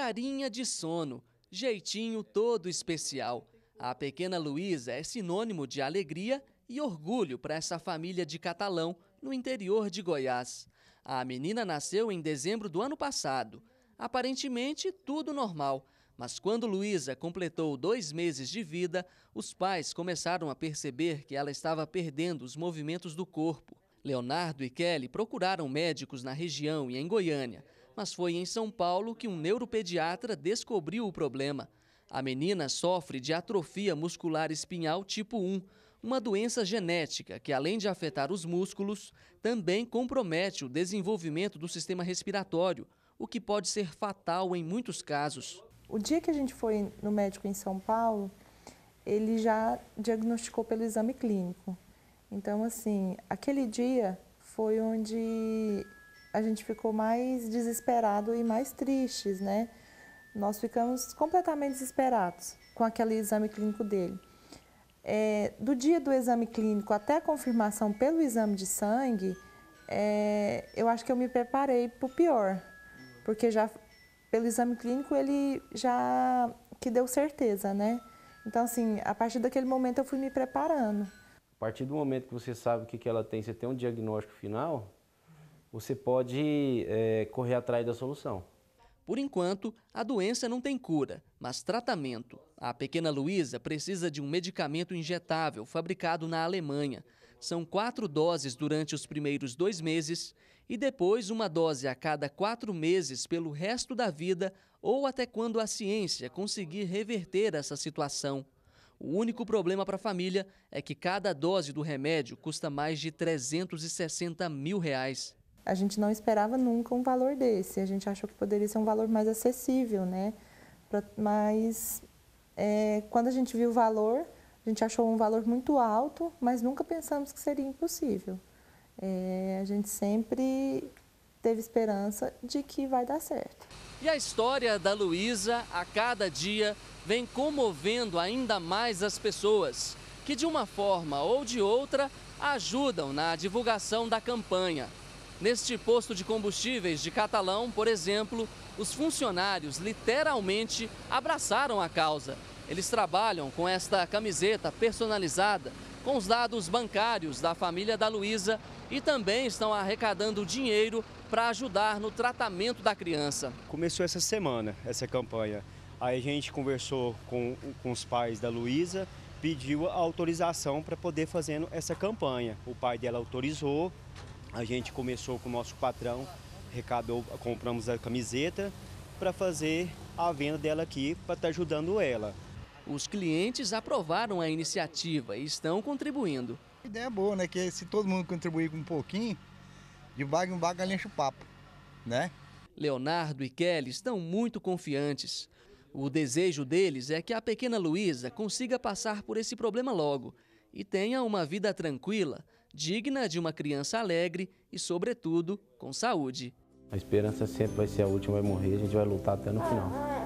Carinha de sono, jeitinho todo especial. A pequena Luísa é sinônimo de alegria e orgulho para essa família de catalão no interior de Goiás. A menina nasceu em dezembro do ano passado. Aparentemente, tudo normal. Mas quando Luísa completou dois meses de vida, os pais começaram a perceber que ela estava perdendo os movimentos do corpo. Leonardo e Kelly procuraram médicos na região e em Goiânia mas foi em São Paulo que um neuropediatra descobriu o problema. A menina sofre de atrofia muscular espinhal tipo 1, uma doença genética que, além de afetar os músculos, também compromete o desenvolvimento do sistema respiratório, o que pode ser fatal em muitos casos. O dia que a gente foi no médico em São Paulo, ele já diagnosticou pelo exame clínico. Então, assim, aquele dia foi onde a gente ficou mais desesperado e mais tristes, né? Nós ficamos completamente desesperados com aquele exame clínico dele. É, do dia do exame clínico até a confirmação pelo exame de sangue, é, eu acho que eu me preparei para o pior, porque já pelo exame clínico ele já que deu certeza, né? Então, assim, a partir daquele momento eu fui me preparando. A partir do momento que você sabe o que ela tem, você tem um diagnóstico final, você pode é, correr atrás da solução. Por enquanto, a doença não tem cura, mas tratamento. A pequena Luísa precisa de um medicamento injetável fabricado na Alemanha. São quatro doses durante os primeiros dois meses e depois uma dose a cada quatro meses pelo resto da vida ou até quando a ciência conseguir reverter essa situação. O único problema para a família é que cada dose do remédio custa mais de 360 mil reais a gente não esperava nunca um valor desse. A gente achou que poderia ser um valor mais acessível, né? Pra, mas é, quando a gente viu o valor, a gente achou um valor muito alto, mas nunca pensamos que seria impossível. É, a gente sempre teve esperança de que vai dar certo. E a história da Luísa, a cada dia, vem comovendo ainda mais as pessoas, que de uma forma ou de outra ajudam na divulgação da campanha. Neste posto de combustíveis de Catalão, por exemplo, os funcionários literalmente abraçaram a causa. Eles trabalham com esta camiseta personalizada, com os dados bancários da família da Luísa e também estão arrecadando dinheiro para ajudar no tratamento da criança. Começou essa semana essa campanha. Aí a gente conversou com, com os pais da Luísa, pediu a autorização para poder fazendo essa campanha. O pai dela autorizou, a gente começou com o nosso patrão, recadou, compramos a camiseta para fazer a venda dela aqui, para estar tá ajudando ela. Os clientes aprovaram a iniciativa e estão contribuindo. A ideia é boa, né? Que se todo mundo contribuir com um pouquinho, de vaga em vaga enche o papo, né? Leonardo e Kelly estão muito confiantes. O desejo deles é que a pequena Luísa consiga passar por esse problema logo e tenha uma vida tranquila digna de uma criança alegre e, sobretudo, com saúde. A esperança sempre vai ser a última, vai morrer, a gente vai lutar até no final.